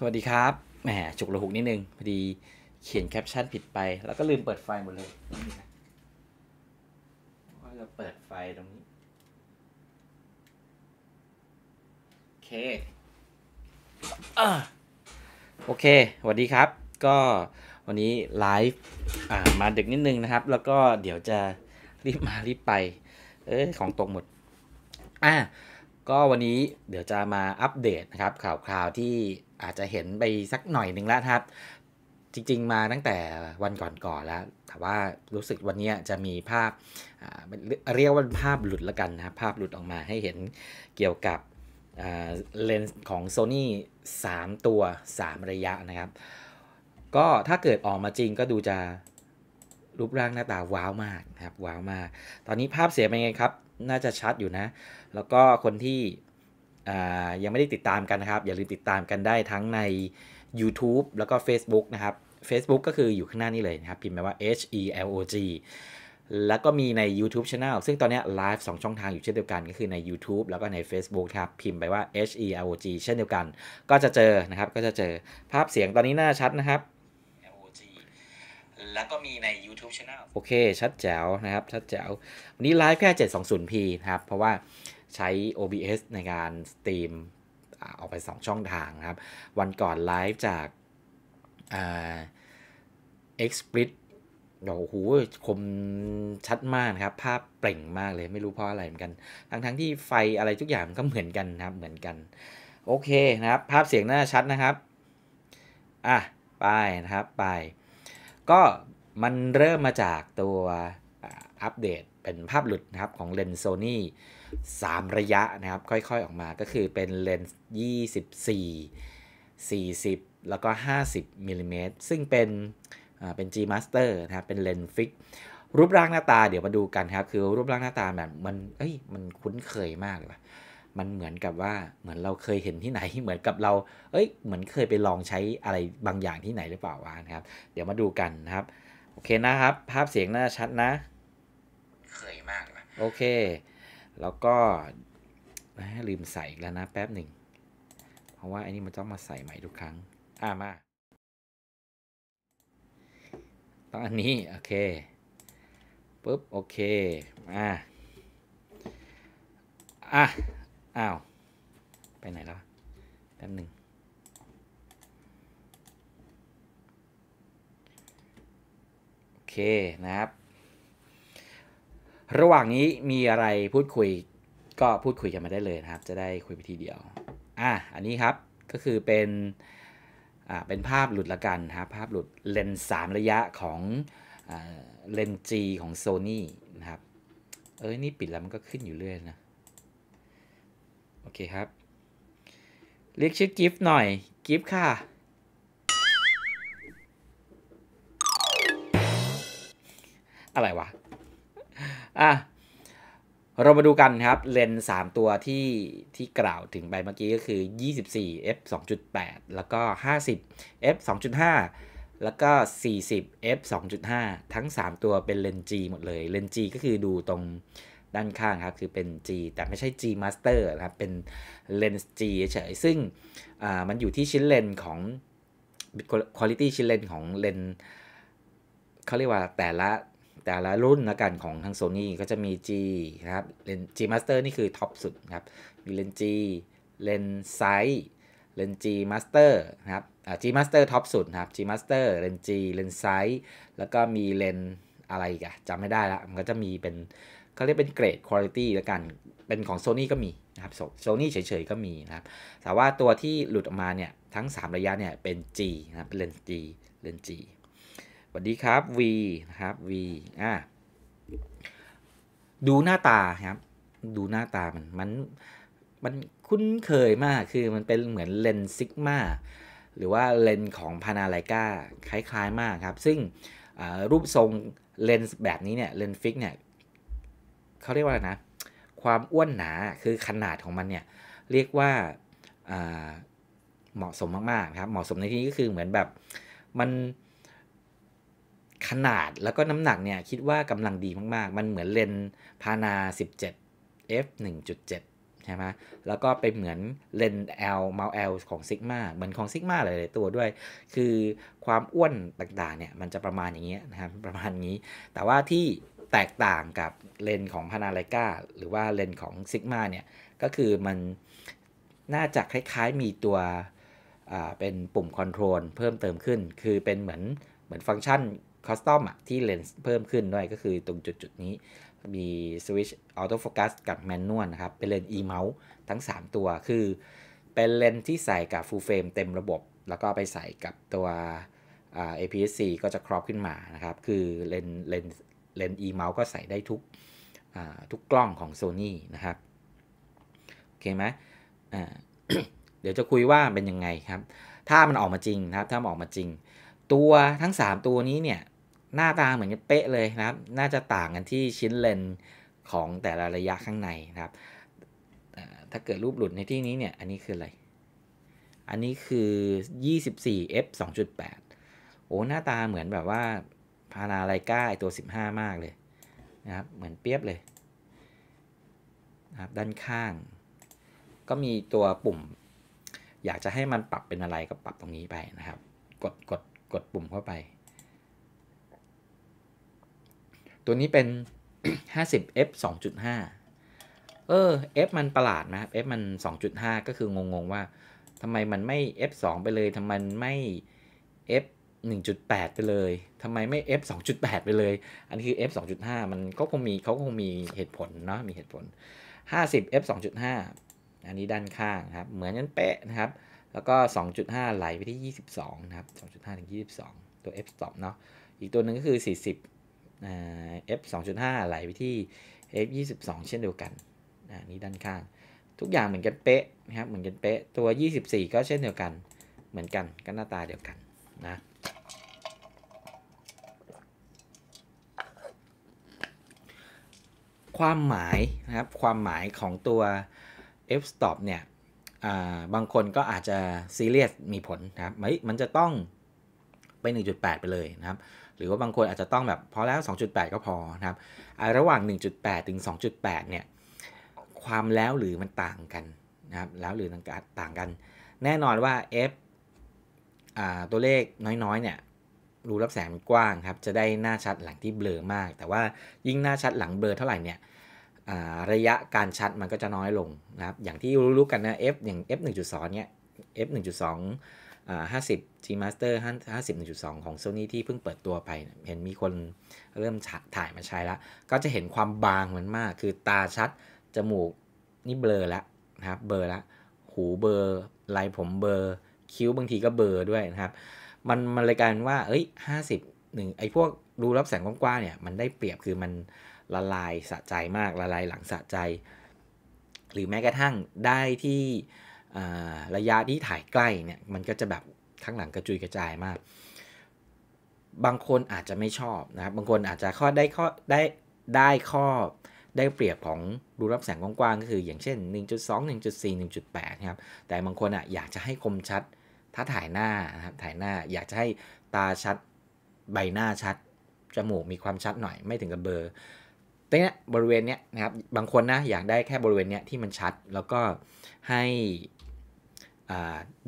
สวัสดีครับแหมจุกระหุกนิดนึงพอดีเขียนแคปชั่นผิดไป แล้วก็ลืมเปิดไฟหมดเลยก็จะเปิดไฟตรงนี้ โอเคโอเค สวัสดีครับ ก็วันนี้ไลฟ์มาดึกนิดนึงนะครับ แล้วก็เดี๋ยวจะรีบมารีบไป เอ้ยของตกหมดอ่าก็วันนี้เดี๋ยวจะมาอัปเดตนะครับ ข่าวคราวที่อาจจะเห็นไปสักหน่อยหนึ่งแล้วครับจริงๆมาตั้งแต่วันก่อนๆแล้ว แต่ว่ารู้สึกวันนี้จะมีภาพเรียกว่าภาพหลุดละกันนะภาพหลุดออกมาให้เห็นเกี่ยวกับเลนส์ของ Sony 3 ตัว 3 ระยะนะครับ ก็ถ้าเกิดออกมาจริงก็ดูจะรูปร่างหน้าตาว้าวมากนะครับ ว้าวมาก ตอนนี้ภาพเสียเป็นไงครับน่าจะชัดอยู่นะ แล้วก็คนที่ยังไม่ได้ติดตามกันนะครับ อย่าลืมติดตามกันได้ทั้งใน YouTube แล้วก็ Facebook นะครับ Facebook ก็คืออยู่ข้างหน้านี้เลยนะครับ พิมพ์ไปว่า H E L O G แล้วก็มีใน YouTube Channel ซึ่งตอนนี้ไลฟ์2ช่องทางอยู่เช่นเดียวกันก็คือใน YouTube แล้วก็ใน Facebook ครับ พิมพ์ไปว่า H E L O G เช่นเดียวกัน ก็จะเจอนะครับ ก็จะเจอภาพเสียงตอนนี้น่าชัดนะครับแล้วก็มีใน YouTube Channel โอเค ชัดแจ๋วนะครับ ชัดแจ๋ววันนี้ไลฟ์แค่ 720p นะครับ เพราะว่าใช้ OBS ในการสตรีมออกไป 2 ช่องทางนะครับ วันก่อนไลฟ์จากเอ็กซ์ปริตโอ้โหคมชัดมากครับ ภาพเปล่งมากเลย ไม่รู้เพราะอะไรเหมือนกันทั้งทั้งที่ไฟอะไรทุกอย่างก็เหมือนกันนะครับเหมือนกันโอเคนะครับ ภาพเสียงน่าชัดนะครับอ่ะไปนะครับไปก็ มันเริ่มมาจากตัวอัปเดตเป็นภาพหลุด นะครับ ของเลนส์โซนี่3ระยะ นะครับ ค่อยๆออกมาก็คือเป็นเลนส์24 40 แล้วก็ 50มิลิเมตรซึ่ง เป็นเป็น G Master นะครับเป็นเลนส์ฟิกรูปร่างหน้าตาเดี๋ยวมาดูกันครับ คือรูปร่างหน้าตาแบบ มัน เอ้ย มันคุ้นเคยมากเลยว่ะมันเหมือนกับว่าเหมือนเราเคยเห็นที่ไหน เหมือนกับเรา เอ้ย เหมือนเคยไปลองใช้อะไรบางอย่างที่ไหนหรือเปล่าวะนะครับ เดี๋ยวมาดูกันนะครับ โอเคนะครับ ภาพเสียงน่าชัดนะ เคยมากเลยโอเค แล้วก็ลืมใส่แล้วนะ แป๊บหนึ่งเพราะว่าอันนี้มันต้องมาใส่ใหม่ทุกครั้ง อ่ามาต้องอันนี้โอเคปุ๊บ โอเคอ่าอ่ะอ้าว ไปไหนแล้วแป๊บหนึ่งโอเคนะครับระหว่างนี้มีอะไรพูดคุยก็พูดคุยกันมาได้เลยนะครับ จะได้คุยไปทีเดียวอ่ะ อันนี้ครับก็คือเป็น อ่าเป็นภาพหลุดละกันครับ ภาพหลุดเลนส์สามระยะของเลนส์ของซน n y นะครับ เอ้ย นี่ปิดแล้วมันก็ขึ้นอยู่เรื่อยนะโอเคครับ เรียกชื่อกิฟต์หน่อยกิฟต์ค่ะ อะไรวะ อ่ะ เรามาดูกันครับเลนส์3ตัวที่ที่กล่าวถึงไปเมื่อกี้ก็คือ24 f 2.8แล้วก็50 f 2.5แล้วก็ 40 f 2.5ทั้ง 3 ตัวเป็นเลนส์ G หมดเลย เลนส์ G ก็คือดูตรงด้านข้างครับคือเป็น G แต่ไม่ใช่ G Master นะครับ เป็นเลนส์ G เฉยซึ่งมันอยู่ที่ชิ้นเลนของคุณภาพชิ้นเลนของเลนเขาเรียกว่าแต่ละแต่ละรุ่นละกันของทาง Sony ก็จะมี G นะครับเลน G Master นี่คือท็อปสุด ครับ มีเลน G เลนไซส์เลน G Master นะครับ G Master ท็อปสุดนะครับ G Master เลน G เลนไซส์แล้วก็มีเลนอะไรกันจำไม่ได้ละมันก็จะมีเป็นเขาเรียกเป็นเกรดคุณภาพละกัน เป็นของ Sony ก็มีนะครับโซนี่เฉย ๆ ก็มีนะครับ แต่ว่าตัวที่หลุดออกมาเนี่ย ทั้ง 3 ระยะเนี่ย เป็น G นะครับ เป็นเลนส์ G เลนส์ G สวัสดีครับ V นะครับ V อ่าดูหน้าตาครับ ดูหน้าตามันมัน มันคุ้นเคยมากคือมันเป็นเหมือนเลนส์ซิกมาหรือว่าเลนส์ของพานาไลกาคล้าย ๆมากครับซึ่งรูปทรงเลนส์แบบนี้เนี่ยเลนส์ฟิกเนี่ยเขาเรียกว่าอะไรนะ ความอ้วนหนาคือขนาดของมันเนี่ย เรียกว่าเหมาะสมมากๆครับเหมาะสมในที่นี้ก็คือเหมือนแบบ มันขนาดแล้วก็น้ำหนักเนี่ยคิดว่ากำลังดีมากๆมันเหมือนเลนพานา 17 f 1.7 ใช่ไหมแล้วก็ไปเหมือนเลน L m มาส์ L ของซิกมาเหมือนของซิกมาหลายๆตัวด้วย คือความอ้วนต่างๆเนี่ยมันจะประมาณอย่างเงี้ยนะครับประมาณนี้ แต่ว่าที่แตกต่างกับเลนของพานาไลกาหรือว่าเลนของซิกมาเนี่ย ก็คือมันน่าจะคล้ายๆ มีตัวเป็นปุ่มคอนโทรลเพิ่มเติมขึ้น คือเป็นเหมือนเหมือนฟังก์ชันคอสตอมที่เลนส์เพิ่มขึ้นด้วยก็คือตรงจุดๆนี้มีสวิตช์ออโต้โฟกัสกับแมนนวลนะครับ เป็นเลนส์ e m o u s ทั้ง 3 ตัวคือเป็นเลนส์ที่ใส่กับฟูลเฟรมเต็มระบบ แล้วก็ไปใส่กับตัว APS-C ก็จะครอบขึ้นมานะครับคือเลนส์เลนส์เลนส์ e mount ก็ใส่ได้ทุกทุกกล้องของ Sony นะครับ โอเคไหม เดี๋ยวจะคุยว่าเป็นยังไงครับ ถ้ามันออกมาจริงนะครับ ถ้ามันออกมาจริง ตัวทั้ง 3 ตัวนี้เนี่ย หน้าตาเหมือนกันเป๊ะเลยนะครับ น่าจะต่างกันที่ชิ้นเลนของแต่ละระยะข้างในนะครับ ถ้าเกิดรูปหลุดในที่นี้เนี่ย อันนี้คืออะไร อันนี้คือ24 f 2.8 โอ้ หน้าตาเหมือนแบบว่าพาราไลก้าไอตัว 15 มากเลย นะครับ เหมือนเปียบเลย นะครับ ด้านข้าง ก็มีตัวปุ่ม อยากจะให้มันปรับเป็นอะไรก็ปรับตรงนี้ไปนะครับ กดกดกดปุ่มเข้าไป ตัวนี้เป็น 50 f 2.5 เออ f มันประหลาดนะครับ f มัน 2.5 ก็คือ งง ๆ ว่าทำไมมันไม่ f 2ไปเลยทำไมไม่ f 1.8 ไปเลย ทำไมไม่ f 2.8 ไปเลย อันนี้คือ f 2.5 มันก็คงมีเขาคงมีเหตุผลเนาะ มีเหตุผล 50 f 2.5 อันนี้ด้านข้างครับ เหมือนกันเป๊ะนะครับ แล้วก็ 2.5 ไหลไปที่ 22นะครับ2.5ถึง22 ตัว f stop เนาะ อีกตัวหนึ่งก็คือ 40 f 2.5ไหลไปที่ f 22เช่นเดียวกันอัน นี้ด้านข้าง ทุกอย่างเหมือนกันเป๊ะนะครับ เหมือนกันเป๊ะ ตัว 24 ก็เช่นเดียวกัน เหมือนกันก็หน้าตาเดียวกันนะความหมายนะครับความหมายของตัว f stop เนี่ยบางคนก็อาจจะซีเรียสมีผลนะครับมันจะต้องไป 1.8 ไปเลยนะครับหรือว่าบางคนอาจจะต้องแบบพอแล้ว 2.8 ก็พอนะครับระหว่าง 1.8 ถึง 2.8เนี่ยความแล้วหรือมันต่างกันนะครับแล้วหรือต่างกัน แน่นอนว่า f ตัวเลขน้อยๆเนี่ยรูรับแสงกว้างครับ จะได้หน้าชัดหลังที่เบลอมาก แต่ว่ายิ่งหน้าชัดหลังเบลอเท่าไหร่เนี่ยระยะการชัดมันก็จะน้อยลงนะครับ อย่างที่รู้ๆกันนะ f อย่าง f 1.2เนี่ย f 1.2 50 G Master 50 1.2 ของ Sony ที่เพิ่งเปิดตัวไป เห็นมีคนเริ่มถ่ายมาใช้แล้ว ก็จะเห็นความบางมันมาก คือตาชัด จมูกนี่เบลอแล้วนะครับ เบลอแล้ว หูเบลอลายผมเบลอ คิ้วบางทีก็เบลอด้วยนะครับมันมันเลยกลายเป็นว่า เอ้ยห้าสิบหนึ่งไอ้พวกดูรับแสงกว้างๆเนี่ย มันได้เปรียบคือมันละลายสะใจมาก ละลายหลังสะใจ หรือแม้กระทั่งได้ที่ระยะที่ถ่ายใกล้เนี่ย มันก็จะแบบข้างหลังกระจุยกระจายมาก บางคนอาจจะไม่ชอบนะครับบางคนอาจจะข้อได้ข้อได้ได้ข้อได้เปรียบของรูรับแสงกว้างๆก็คือ อย่างเช่น 1.2 1.4 1.8ครับ แต่บางคนอ่ะอยากจะให้คมชัดถ้าถ่ายหน้านะครับถ่ายหน้าอยากจะให้ตาชัดใบหน้าชัด จมูกมีความชัดหน่อยไม่ถึงกับเบอร์ตรงนี้บริเวณเนี้ยนะครับบางคนนะอยากได้แค่บริเวณเนี้ยที่มันชัด แล้วก็ให้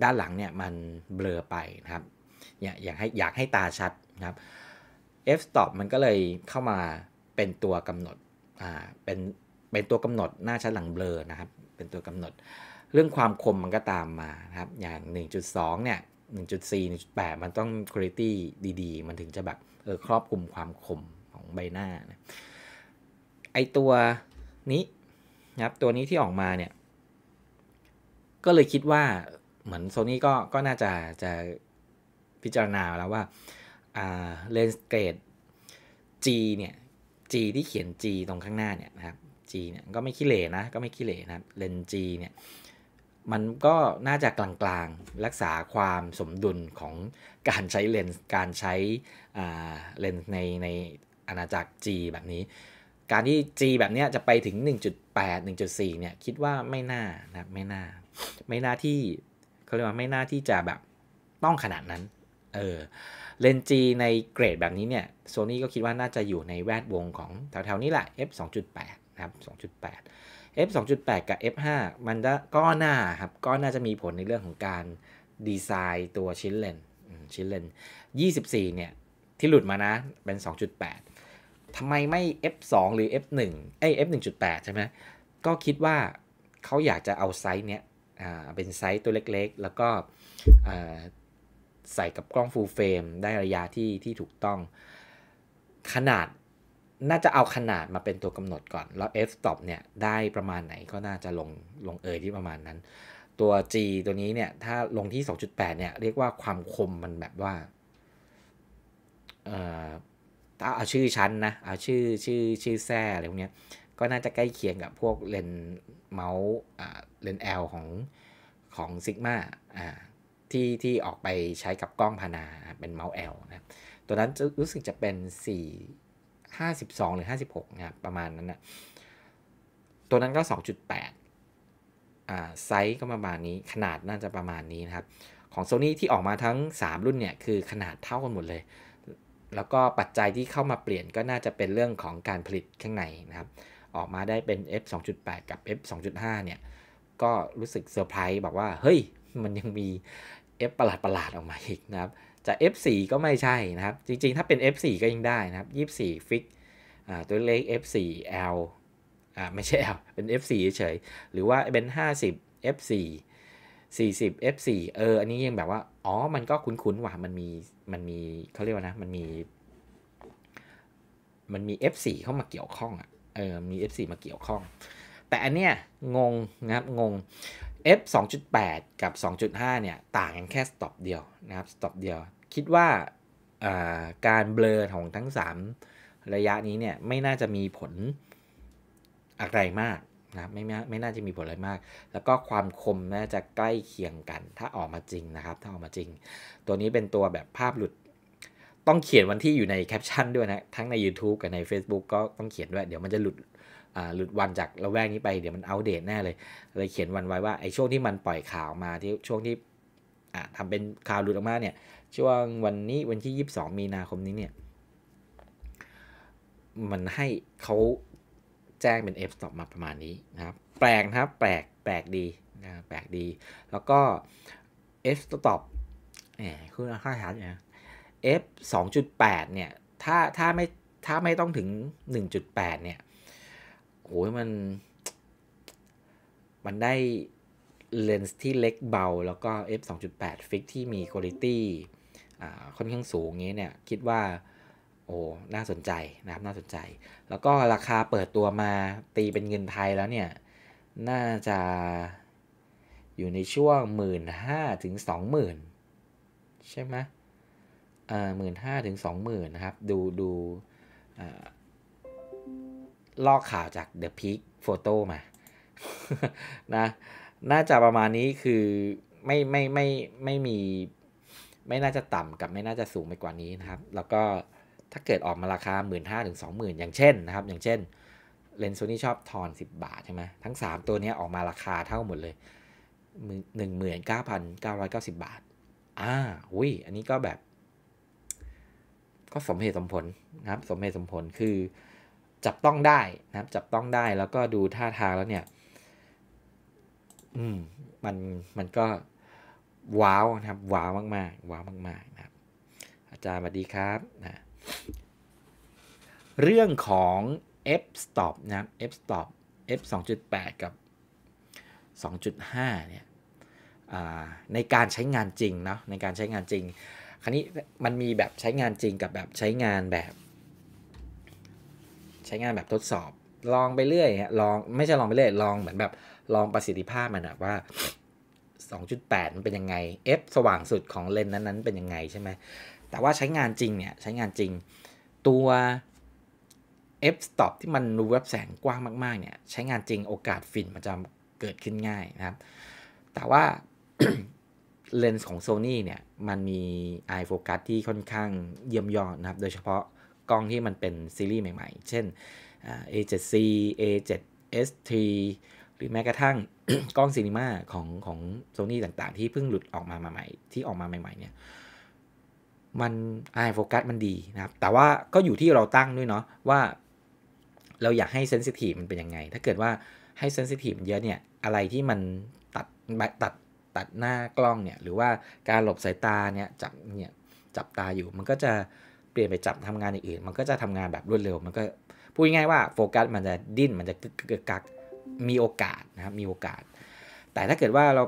ด้านหลังเนี่ยมันเบลอไปนะครับยอยากให้อยากให้ตาชัดนะครับ f stop มันก็เลยเข้ามาเป็นตัวกำหนดเป็นเป็นตัวกำหนดหน้าชัดหลังเบลอนะครับเป็นตัวกำหนดเรื่องความคมมันก็ตามมาครับ อย่าง 1.2 เนี่ย 1.4 1.8 มันต้องคุณภาพดีๆ มันถึงจะแบบ เออครอบคลุมความคมของใบหน้านะไอตัวนี้ นะครับ ตัวนี้ที่ออกมาเนี่ย ก็เลยคิดว่าเหมือนโซนี่ก็ก็น่าจะจะพิจารณาแล้วว่าเลนส์เกรด G เนี่ย G ที่เขียน G ตรงข้างหน้าเนี่ยนะครับ G เนี่ย ก็ไม่ขี้เหร่นะ ก็ไม่ขี้เหร่นะเลนส์ G เนี่ยมันก็น่าจะกลางๆ รักษาความสมดุลของการใช้เลนส์การใช้เลนส์ในในอาณาจักร G แบบนี้ การที่ G แบบนี้จะไปถึง 1.8 1.4 เนี่ยคิดว่าไม่น่านะไม่น่า ไม่น่าที่เขาเรียกว่าไม่น่าที่จะแบบต้องขนาดนั้น เออ เลนส์ G ในเกรดแบบนี้เนี่ยโซนี่ก็คิดว่าน่าจะอยู่ในแวดวงของแถวๆนี้แหละ f 2.8 F 2.8 F 2.8กับ F 5มันก็น้าครับก็น่าจะมีผลในเรื่องของการดีไซน์ตัวชิ้นเลนชิ้นเลน24 เนี่ย ที่หลุดมานะ เป็น 2.8ทำไมไม่ F 2หรือ F 1เอ้ย F 1.8ใช่ไหมก็คิดว่าเขาอยากจะเอาไซส์เนี้ยเป็นไซส์ตัวเล็กๆ แล้วก็ใส่กับกล้องฟูลเฟรมได้ระยะที่ที่ถูกต้องขนาดน่าจะเอาขนาดมาเป็นตัวกำหนดก่อน แล้ว f stop เนี่ย ได้ประมาณไหนก็น่าจะลง ลงเอยที่ประมาณนั้น ตัว g ตัวนี้เนี่ย ถ้าลงที่ 2.8เนี่ยเรียกว่าความคมมันแบบว่าถ้าเอาชื่อชั้นนะ เอาชื่อชื่อชื่อแซ่อะไรพวกนี้ก็น่าจะใกล้เคียงกับพวกเลนเมาส์เลนแอลของ ของซิกมาที่ที่ออกไปใช้กับกล้องพานาเป็นเมาส์แอลนะตัวนั้นรู้สึกจะเป็น 4 52 หรือ 56นะครับประมาณนั้นนะตัวนั้นก็ 2.8อ่าไซส์ก็ประมาณนี้ขนาดน่าจะประมาณนี้นะครับ ของ Sony ที่ออกมาทั้ง 3 รุ่นเนี่ย คือขนาดเท่ากันหมดเลย แล้วก็ปัจจัยที่เข้ามาเปลี่ยนก็น่าจะเป็นเรื่องของการผลิตข้างในนะครับ ออกมาได้เป็น F 2.8กับ F 2.5เนี่ยก็รู้สึกเซอร์ไพรส์แบบว่า เฮ้ย มันยังมี F ประหลาดๆ ออกมาอีกนะครับจะ F4 ก็ไม่ใช่นะครับ จริงๆ ถ้าเป็น F4 ก็ยังได้นะครับ 24 ฟิกตัวเลข F4 L อ่าไม่ใช่ L เป็น F4 เฉยหรือว่าเป็น 50 F4 40 F4 เอออันนี้ยังแบบว่า อ๋อ มันก็คุ้นๆ ว่ะ มันมี มันมี เขาเรียกว่านะ มันมี มันมี F4 เข้ามาเกี่ยวข้องอะ่ะ เออ มี F4 มาเกี่ยวข้อง แต่อันเนี้ยงงนะครับ งง F 2.8กับ 2.5เนี่ยต่างกันแค่สต็อปเดียวนะครับ สต็อปเดียว คิดว่าการเบลอของทั้ง 3 ระยะนี้เนี่ยไม่น่าจะมีผลอะไรมากนะไม่ไม่ไม่น่าจะมีผลอะไรมาก แล้วก็ความคมน่าจะใกล้เคียงกัน ถ้าออกมาจริงนะครับถ้าออกมาจริง ตัวนี้เป็นตัวแบบภาพหลุด ต้องเขียนวันที่อยู่ในแคปชั่นด้วยนะทั้งใน YouTube กับใน Facebook ก็ต้องเขียนด้วยเดี๋ยวมันจะหลุดหลุดวันจากระแวกนี้ไปเดี๋ยวมันอัปเดตแน่เลยเลยเขียนวันไว้ว่าไอ้ช่วงที่มันปล่อยข่าวมาที่ช่วงที่ทำเป็นข่าวหลุดออกมาเนี่ยช่วงวันนี้วันที่ 22 มีนาคมนี้เนี่ยมันให้เขาแจ้งเป็น F stop มาประมาณนี้นะครับแปลกนะครับแปลกแปลกดีนะแปลกดีแล้วก็ F stop เนี่ยคราค่าชาร์จนะ F 2.8เนี่ยถ้าถ้าไม่ถ้าไม่ต้องถึง1.8เนี่ยโอ้ยมัน มันได้เลนส์ที่เล็กเบา แล้วก็ f 2.8ฟิกที่มีคุณภาพค่อนข้างสูงงี้เนี่ย คิดว่า โอ้ น่าสนใจ นะครับ น่าสนใจ แล้วก็ราคาเปิดตัวมาตีเป็นเงินไทยแล้วเนี่ย น่าจะอยู่ในช่วง 1 5ื่นถึงสองหมื่นใช่ไหมอ่าหมื่นห้าถึงสองหมื่นนะครับ ดูดูอ่าลอกข่าวจาก The Peak Photo มานะน่าจะประมาณนี้คือไม่ไม่ไม่ไม่มีไม่น่าจะต่ำกับไม่น่าจะสูงไปกว่านี้นะครับ แล้วก็ถ้าเกิดออกมาราคา 1 5ื่นถึงสองหมื่นอย่างเช่นนะครับ อย่างเช่นเลนส์โซนี่ชอบทอน 10 บาทใช่ไหมทั้ง 3 ตัวนี้ออกมาราคาเท่าหมดเลยหนึ่งหมื่นเก้าพันเก้าร้อยเก้าสิบบาทอ่าอุ้ยอันนี้ก็แบบ ก็สมเหตุสมผลนะครับ สมเหตุสมผลคือจับต้องได้นะครับจับต้องได้แล้วก็ดูท่าทางแล้วเนี่ยอืมมันมันก็ว้าวนะครับ ว้าวมากๆว้าวมากๆนะครับอาจารย์สวัสดีครับนะเรื่องของ f stop นะครับ f stop f 2.8 กับ 2.5เนี่ยในการใช้งานจริงเนาะในการใช้งานจริง ครนี้มันมีแบบใช้งานจริงกับแบบใช้งานแบบใช้งานแบบทดสอบลองไปเรื่อยฮะลองไม่ใช่ลองไปเรื่อย ลองเหมือนแบบลองประสิทธิภาพมันอะว่า 2.8 มันเป็นยังไง f สว่างสุดของเลนส์นั้นๆเป็นยังไงใช่ไหมแต่ว่าใช้งานจริงเนี่ยใช้งานจริงตัว f stop ที่มันรูรับแสงกว้างมากๆเนี่ยใช้งานจริงโอกาสฟินมันจะเกิดขึ้นง่ายนะครับแต่ว่าเลนส์ของ Sony เนี่ยมันมี eye focus ที่ค่อนข้างเยี่ยมยอดนะครับโดยเฉพาะกล้องที่มันเป็นซีรีส์ใหม่ ๆ เช่น A7C A7ST หรือแม้กระทั่งกล้องซีนีมาของของโซนี่ต่างๆ ที่เพิ่งหลุดออกมาใหม่ๆที่ออกมาใหม่ ๆ เนี่ย มันไอโฟกัสมันดีนะครับ แต่ว่าก็อยู่ที่เราตั้งด้วยเนาะว่า เราอยากให้เซนซิทีฟมันเป็นยังไง ถ้าเกิดว่าให้เซนซิทีฟเยอะเนี่ย อะไรที่มันตัดตัดตัดหน้ากล้องเนี่ย หรือว่าการหลบสายตาเนี่ยจับเนี่ยจับตาอยู่ มันก็จะลี่ยนไปจับทำงานอย่างอื่นมันก็จะทำงานแบบรวดเร็ว มันก็พูดง่ายว่าโฟกัสมันจะดิ้น มันจะกึกกึกกัก มีโอกาสนะครับ มีโอกาส แต่ถ้าเกิดว่าเรา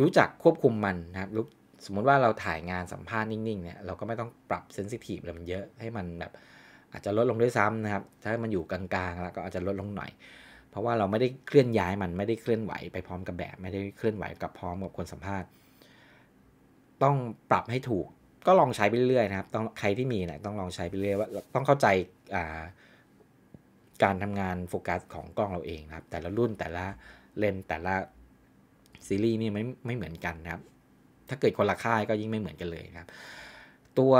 รู้จักควบคุมมันนะครับ สมมติว่าเราถ่ายงานสัมภาษณ์นิ่งๆเนี่ย เราก็ไม่ต้องปรับเซนซิทีฟอะไรมันเยอะ ให้มันแบบอาจจะลดลงด้วยซ้ำนะครับ ถ้ามันอยู่กลางๆแล้วก็อาจจะลดลงหน่อย เพราะว่าเราไม่ได้เคลื่อนย้ายมันไม่ได้เคลื่อนไหวไปพร้อมกับแบบ ไม่ได้เคลื่อนไหวกับพร้อมกับคนสัมภาษณ์ ต้องปรับให้ถูกก็ลองใช้ไปเรื่อยๆนะครับ ต้องใครที่มีนะต้องลองใช้ไปเรื่อยว่าต้องเข้าใจการทำงานโฟกัสของกล้องเราเองนะครับ แต่ละรุ่นแต่ละเลนแต่ละซีรีส์นี่ไม่ไม่เหมือนกันนะครับถ้าเกิดคนละค่ายก็ยิ่งไม่เหมือนกันเลยนะครับ ตัว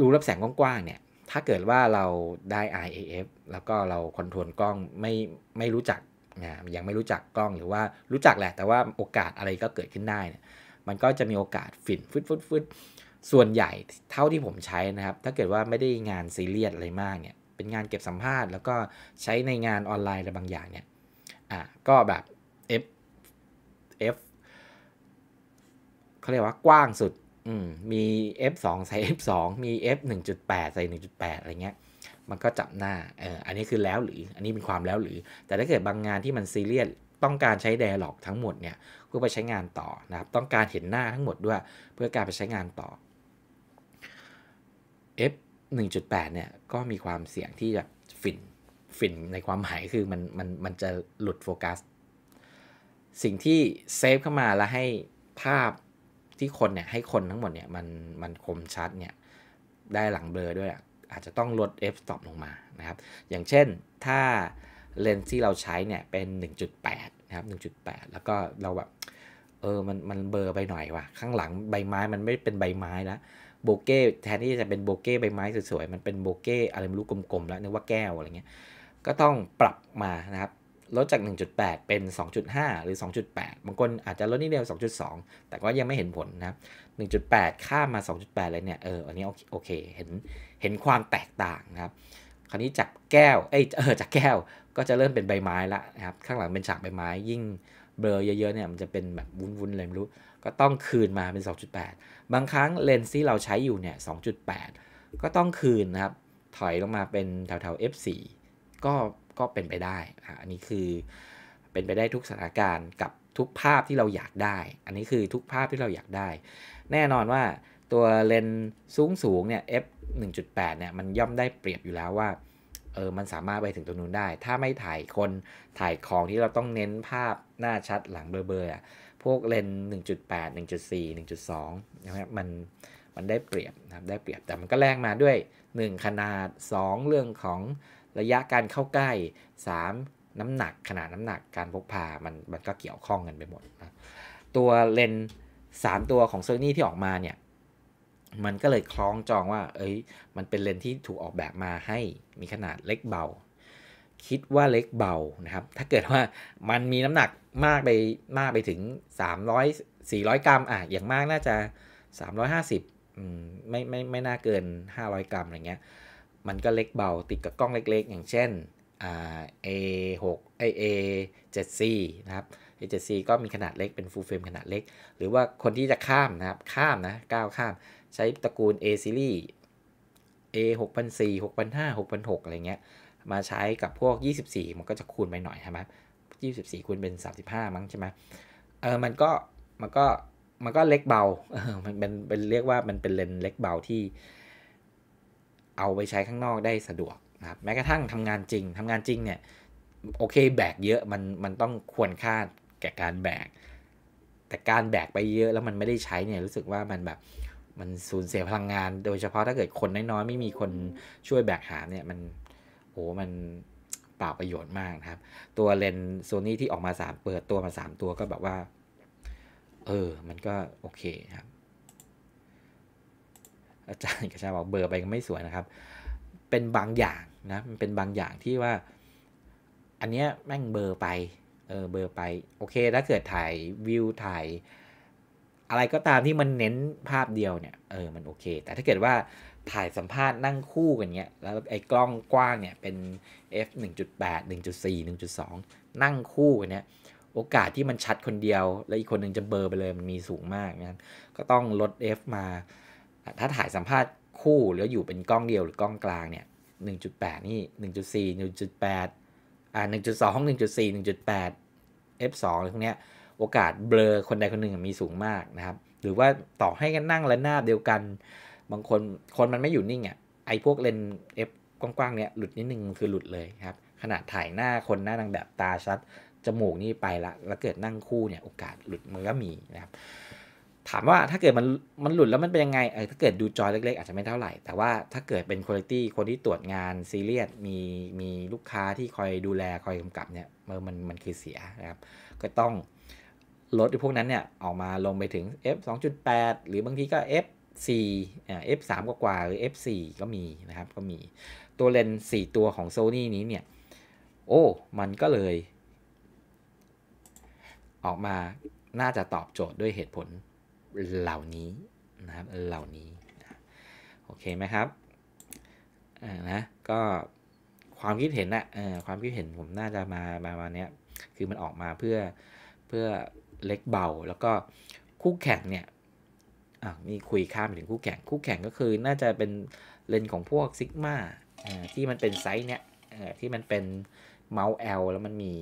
รูรับแสงกว้างๆเนี่ย ถ้าเกิดว่าเราได้ IAF แล้วก็เราคอนโทรลกล้องไม่ไม่รู้จักนะยังไม่รู้จักกล้องหรือว่ารู้จักแหละ แต่ว่าโอกาสอะไรก็เกิดขึ้นได้เนี่ยมันก็จะมีโอกาสฝิ่นฟืดฟดฟดส่วนใหญ่เท่าที่ผมใช้นะครับถ้าเกิดว่าไม่ได้งานซีเรียสอะไรมากเนี่ยเป็นงานเก็บสัมภาษณ์แล้วก็ใช้ในงานออนไลน์อะไรบางอย่างเนี่ย อ่ะก็แบบ F F เขาเรียกว่ากว้างสุดอืมมี F2 ใส่ F2 มี F 1.8ใส่ 1.8 อะไรเงี้ย มันก็จับหน้าเอออันนี้คือแล้วหรือ อันนี้เป็นความแล้วหรือ แต่ถ้าเกิดบางงานที่มันซีเรียสต้องการใช้แดร์ล็อกทั้งหมดเนี่ยเพื่อไปใช้งานต่อนะครับ ต้องการเห็นหน้าทั้งหมดด้วยเพื่อการไปใช้งานต่อ F 1.8เนี่ยก็มีความเสี่ยงที่จะฝิ่นฝิ่นในความหมายคือมันมันมันจะหลุดโฟกัสสิ่งที่เซฟเข้ามาแล้วให้ภาพที่คนเนี่ยให้คนทั้งหมดเนี่ยมันมันคมชัดเนี่ยได้หลังเบลอด้วยอาจจะต้องลด f stop ลงมานะครับ อย่างเช่นถ้าเลนส์ที่เราใช้เนี่ยเป็น 1.8 นะครับ 1.8 แล้วก็เราแบบเออ มันมันเบอร์ไปหน่อยว่ะข้างหลังใบไม้มันไม่เป็นใบไม้แล้วโบเก้ แทนที่จะเป็นโบเก้ใบไม้สวยๆมันเป็นโบเก้อะไรไม่รู้กลมๆแล้วนึกว่าแก้วอะไรเงี้ยก็ต้องปรับมานะครับลดจาก 1.8 เป็น 2.5 หรือ 2.8บางคนอาจจะลดนิดเดียว 2.2 แต่ก็ยังไม่เห็นผลนะครับ 1.8ข้ามมา2.8เลยเนี่ยเอออันนี้โอเคเห็นเห็นความแตกต่างนะครับคราวนี้จากแก้วเอ้ยเออจากแก้วก็จะเริ่มเป็นใบไม้ละนะครับข้างหลังเป็นฉากใบไม้ ยิ่งเบลอเยอะๆเนี่ยมันจะเป็นแบบวุ้นๆเลยไม่รู้ ก็ต้องคืนมาเป็น2.8 บางครั้งเลนส์ที่เราใช้อยู่เนี่ย2.8 ก็ต้องคืนนะครับ ถอยลงมาเป็นแถวๆ f4 ก็ก็เป็นไปได้อันนี้คือเป็นไปได้ทุกสถานการณ์กับทุกภาพที่เราอยากได้ อันนี้คือทุกภาพที่เราอยากได้ แน่นอนว่าตัวเลนส์สูงสูงเนี่ย f 1.8เนี่ยมันย่อมได้เปรียบอยู่แล้วว่าเออ มันสามารถไปถึงตรงนู้นได้ ถ้าไม่ถ่ายคน ถ่ายของที่เราต้องเน้นภาพหน้าชัดหลังเบลอๆอ่ะ พวกเลน 1.8 1.4 1.2 นะครับมัน มันได้เปรียบนะครับ ได้เปรียบ แต่มันก็แลกมาด้วย 1 ขนาด 2 เรื่องของระยะการเข้าใกล้ 3 น้ำหนักขนาดน้ำหนักการพกพามัน มันก็เกี่ยวข้องกันไปหมดนะตัวเลน 3 ตัวของซนี่ที่ออกมาเนี่ยมันก็เลยคล้องจองว่า เอ้ย มันเป็นเลนส์ที่ถูกออกแบบมาให้มีขนาดเล็กเบา คิดว่าเล็กเบานะครับ ถ้าเกิดว่ามันมีน้ำหนักมากไป มากไปถึง 300 400 กรัม อ่ะ อย่างมากน่าจะ 350อืม ไม่ไม่ไม่น่าเกิน 500 กรัม อะไรเงี้ย มันก็เล็กเบา ติดกับกล้องเล็กๆ อย่างเช่น อ่า A6 A A7C นะครับ A7C ก็มีขนาดเล็กเป็นฟูลเฟรมขนาดเล็ก หรือว่าคนที่จะข้ามนะครับข้ามนะก้าวข้ามใช้ตระกูล A series A 6 0 0 6 0 0พ6 0 0กอะไรเงี้ยมาใช้กับพวก 24 มันก็จะคูณไปหน่อยใช่ไหม24 คูณเป็น 35 มั้งใช่ไหมเออมันก็ มันก็ มันก็เล็กเบาเออมันเป็นเป็นเรียกว่ามันเป็นเลนเล็กเบาที่ เอาไปใช้ข้างนอกได้สะดวกนะครับแม้กระทั่งทำงานจริงทำงานจริงเนี่ย โอเคแบกเยอะ มันมันต้องควรค่าแก่การแบกแต่การแบกไปเยอะแล้วมันไม่ได้ใช้เนี่ยรู้สึกว่ามันแบบมันสูญเสียพลังงานโดยเฉพาะถ้าเกิดคนน้อยๆไม่มีคนช่วยแบกหามเนี่ยมันโอ้มันเปล่าประโยชน์มากครับ ตัวเลนส์โซนี่ที่ออกมาสามเปิดตัวมาสามตัวก็แบบว่าเออมันก็โอเคครับ อาจารย์กระชาบอกเบอร์ไปก็ไม่สวยนะครับ เป็นบางอย่างนะมันเป็นบางอย่างที่ว่า อันเนี้ยแม่งเบอร์ไปเออเบอร์ไปโอเคถ้าเกิดถ่ายวิวถ่ายอะไรก็ตามที่มันเน้นภาพเดียวเนี่ยเออมันโอเคแต่ถ้าเกิดว่าถ่ายสัมภาษณ์นั่งคู่กันเนี้ยแล้วไอ้กล้องกว้างเนี่ยเป็น f 1.8 1.4 1.2 นั่งคู่กันเนี้ยโอกาสที่มันชัดคนเดียว แล้วอีกคนหนึ่งจะเบอร์ไปเลยมันมีสูงมากนั้นก็ต้องลด f มา ถ้าถ่ายสัมภาษณ์คู่แล้วอยู่เป็นกล้องเดียวหรือกล้องกลางเนี่ย1.8นี่1.4 1.8อ่า1.2 1.4 1.8 f 2อะไรพวกเนี้ยโอกาสเบลอคนใด คนหนึ่งมีสูงมากนะครับ หรือว่าต่อให้กันนั่งและหน้าเดียวกัน บางคน คน มันไม่อยู่นิ่ง อ่ะ ไอพวกเลนเอฟกว้างๆเนี่ยหลุดนิด นึง คือหลุดเลยครับ ขนาด ถ่ายหน้าคนหน้านางแบบ ตาชัด จมูกนี่ไปละแล้วเกิดนั่งคู่ เนี่ย โอกาสหลุดมันก็มีนะครับถามว่าถ้าเกิดมันมันหลุดแล้วมันเป็นยังไงเออถ้าเกิดดูจอยเล็กๆ อาจจะไม่เท่าไหร่ แต่ว่าถ้าเกิดเป็นคุณภาพคนที่ตรวจงานซีเรียสมีมีลูกค้าที่คอยดูแลคอยกำกับเนี่ยมันมันคือเสียนะครับก็ต้องลดพวกนั้นเนี่ยออกมาลงไปถึง f 2.8 หรือบางที ก็ f 4อ่า f 3กว่าหรือ f 4ก็มี นะครับ ก็มี ตัวเลนส์4ตัวของ Sony นี้ เนี่ยโอ้มันก็เลย ออกมาน่าจะตอบโจทย์ด้วยเหตุผลเหล่านี้นะครับเหล่านี้โอเคไหมครับอ่านะ ก็ ความคิดเห็นอะความคิดเห็น ผม น่าจะมา มาณนี้คือมันออกมาเพื่อเพื่อเล็กเบา แล้วก็คู่แข่งเนี่ยมีคุยข้ามไปถึงคู่แข่งคู่แข่งก็คือ น่าจะเป็นเลนของพวกซิกมาที่มันเป็นไซส์เนี่ยที่มันเป็นเมาส์แอลแล้วมันมี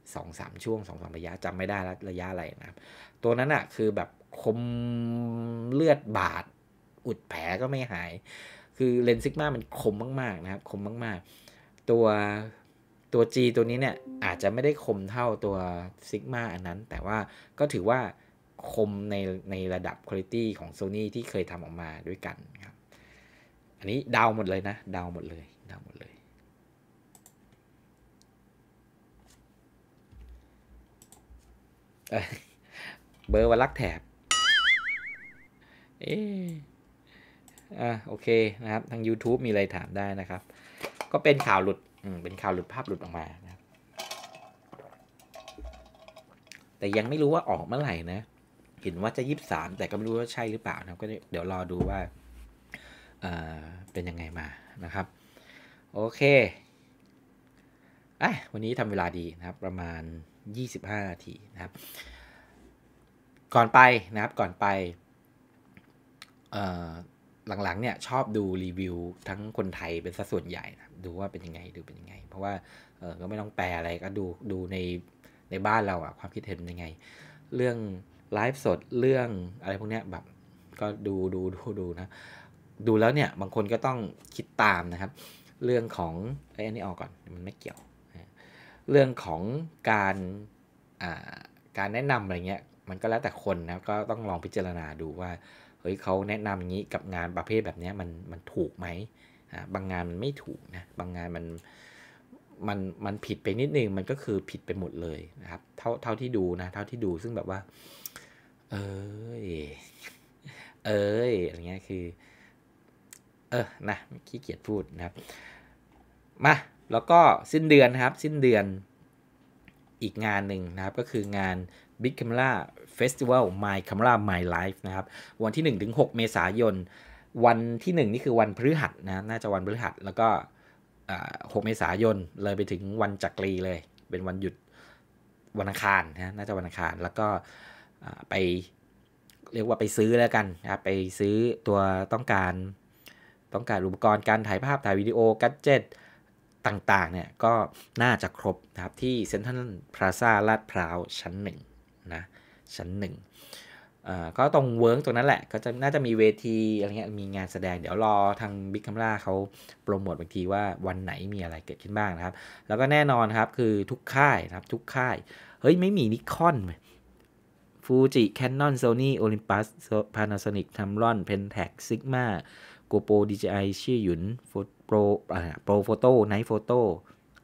2 3ช่วง2สระยะจำไม่ได้ระยะอะไรนะครับตัวนั้นอ่ะคือแบบคมเลือดบาดอุดแผลก็ไม่หาย คือเลนซิกมามันคมมากๆนะครับคมมากๆตัวตัว G ตัวนี้เนี่ยอาจจะไม่ได้คมเท่าตัวซิกมาอันนั้น แต่ว่าก็ถือว่าคมใน ในระดับคุณภาพของ Sony ที่เคยทำออกมาด้วยกันครับ อันนี้ดาวหมดเลยนะ ดาวหมดเลยดาวหมดเลย เบอร์วันลักแถบเอออ่ะโอเคนะครับ ทาง YouTube มีอะไรถามได้นะครับ ก็เป็นข่าวหลุดเป็นข่าวหลุดภาพหลุดออกมานะแต่ยังไม่รู้ว่าออกเมื่อไหร่นะ เห็นว่าจะยิบสามแต่ก็ไม่รู้ว่าใช่หรือเปล่านะก็เดี๋ยวรอดูว่าเเป็นยังไงมานะครับโอเคอ่ะวันนี้ทำเวลาดีนะครับ ประมาณ25นาทีนะครับ ก่อนไปนะครับก่อนไปเอ่อหลังๆ เนี่ยชอบดูรีวิวทั้งคนไทยเป็นสัดส่วนใหญ่นะดูว่าเป็นยังไงดูเป็นยังไง เพราะว่าเออก็ไม่ต้องแปลอะไรก็ดูดูในในบ้านเราอะความคิดเห็นยังไง เรื่องไลฟ์สดเรื่องอะไรพวกเนี้ยแบบก็ดูดูดูดูนะดูแล้วเนี่ยบางคนก็ต้องคิดตามนะครับ เรื่องของไอ้อันนี้ออกก่อนมันไม่เกี่ยว เรื่องของการการแนะนำอะไรเงี้ยมันก็แล้วแต่คนนะก็ต้องลองพิจารณาดูว่าเฮ้ยเขาแนะนำอย่างนี้กับงานประเภทแบบนี้มันมันถูกไหมอะบางงานมันไม่ถูกนะ บางงานมัน มันมันผิดไปนิดนึง มันก็คือผิดไปหมดเลยนะครับ เท่าเท่าที่ดูนะ เท่าที่ดูซึ่งแบบว่า เออเอ้ยอะไรเงี้ยคือ เออนะขี้เกียจพูดนะครับมา แล้วก็สิ้นเดือนนะครับ สิ้นเดือน อีกงานหนึ่งนะครับ ก็คืองาน Big Camera Festival My Camera My Life นะครับ วันที่ 1-6 เมษายน วันที่1นี่คือวันพฤหัสนะ น่าจะวันพฤหัส แล้วก็6เมษายน เลยไปถึงวันจักรีเลย เป็นวันหยุดวันอังคารนะน่าจะวันอังคารแล้วก็ไปเรียกว่าไปซื้อแล้วกันนะครับไปซื้อตัวต้องการต้องการอุปกรณ์การถ่ายภาพถ่ายวิดีโอกัจเจ็ตต่างๆเนี่ยก็น่าจะครบนะครับที่เซ็นทรัลพลาซาลาดพร้าวชั้นหนึ่งนะชั้นหนึ่งก็ตรงเวิร์กตรงนั้นแหละ ก็จะ น่าจะมีเวที อะไรเงี้ยมีงานแสดงเดี๋ยวรอทางบิ๊กคัมล่าเขาโปรโมทบางทีว่าวันไหนมีอะไรเกิดขึ้นบ้างนะครับ แล้วก็แน่นอนครับคือทุกค่ายนะครับทุกค่าย เฮ้ย ไม่มีนิคอนเลยฟูจิแคนนอนโซนี่โอลิมปัสพานาโซนิกทัมรอนเพนแท็กซิกมาโกโปดีเจไอชื่อหยุนโปรโปรโฟโต้ไนท์โฟโต้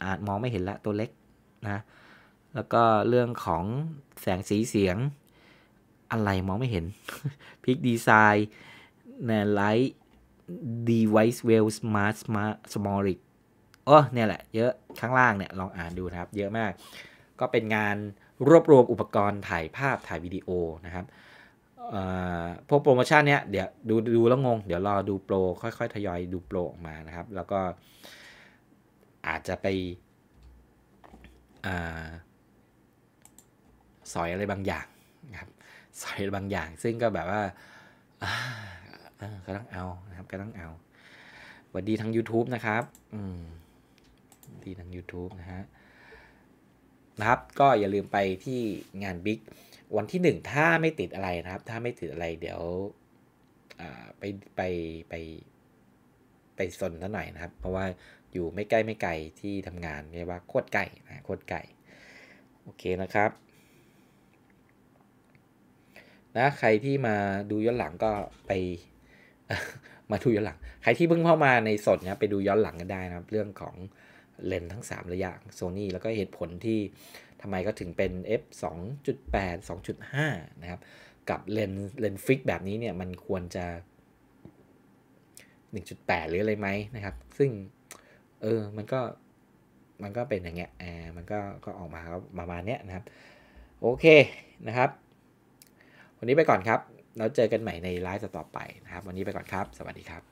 อาจมองไม่เห็นละตัวเล็กนะแล้วก็เรื่องของแสงสีเสียงอะไรมองไม่เห็นพิกดีไซน์แนไลท์ ดีไวส์เวล สมาร์ทสมาร์สมอริกโอ้เนี่ยแหละ เยอะข้างล่างเนี่ย ลองอ่านดูนะครับ เยอะมากก็เป็นงานรวบรวมอุปกรณ์ถ่ายภาพถ่ายวิดีโอนะครับพวกโปรโมชั่นเนี่ยเดี๋ยวดู ดูแล้วงง เดี๋ยวรอดูโปรค่อยๆ ทยอยดูโปรออกมานะครับ แล้วก็อาจจะไปสอย อะไรบางอย่างนะครับสอยบางอย่าง ซึ่งก็แบบว่าก็ต้องเอานะครับก็ต้องเอาวันดีทาง YouTube นะครับ อืมดีทาง YouTube นะฮะ นะครับ ก็อย่าลืมไปที่งานบิ๊ก วันที่หนึ่งถ้าไม่ติดอะไรนะครับ ถ้าไม่ติดอะไรเดี๋ยวไป ไป ไป ไปสนซะหน่อยนะครับ เพราะว่าอยู่ไม่ใกล้ไม่ไกลที่ทำงานเรียกว่าโคตรไก่นะโคตรไก่โอเคนะครับนะใครที่มาดูย้อนหลังก็ไปมาดูย้อนหลังใครที่เพิ่งเข้ามาในสดเนียไปดูย้อนหลังกันได้นะครับ เรื่องของเลนทั้ง 3 ระยะโซนี่แล้วก็เหตุผลที่ทำไมก็ถึงเป็น f 2.8 2.5 นะครับ กับเลนเลนฟิกแบบนี้เนี่ยมันควรจะ 1.8 หรืออะไรไหมนะครับ ซึ่ง เออมันก็ มันก็เป็นอย่างเงี้ยอ่ามันก็ก็ออกมาประมาณเนี้ยนะครับ โอเคนะครับวันนี้ไปก่อนครับ แล้วเจอกันใหม่ในไลฟ์ต่อไปนะครับ วันนี้ไปก่อนครับ สวัสดีครับ